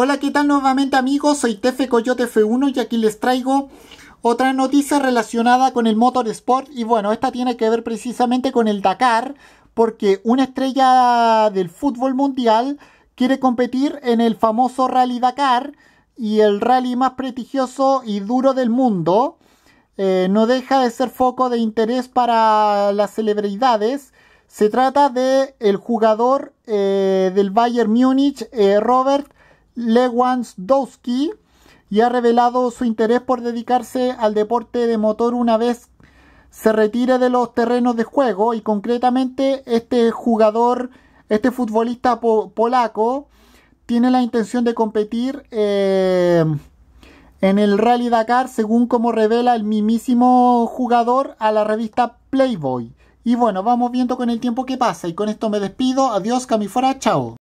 Hola, ¿qué tal nuevamente amigos? Soy Tefe Coyote F1 y aquí les traigo otra noticia relacionada con el motorsport y bueno, esta tiene que ver precisamente con el Dakar porque una estrella del fútbol mundial quiere competir en el famoso Rally Dakar y el rally más prestigioso y duro del mundo. Eh, no deja de ser foco de interés para las celebridades. Se trata de el jugador eh, del Bayern Múnich, eh, Robert Lewandowski y ha revelado su interés por dedicarse al deporte de motor una vez se retire de los terrenos de juego y concretamente este jugador, este futbolista polaco tiene la intención de competir eh, en el Rally Dakar según como revela el mismísimo jugador a la revista Playboy. Y bueno, vamos viendo con el tiempo que pasa y con esto me despido. Adiós, Camifora, chao.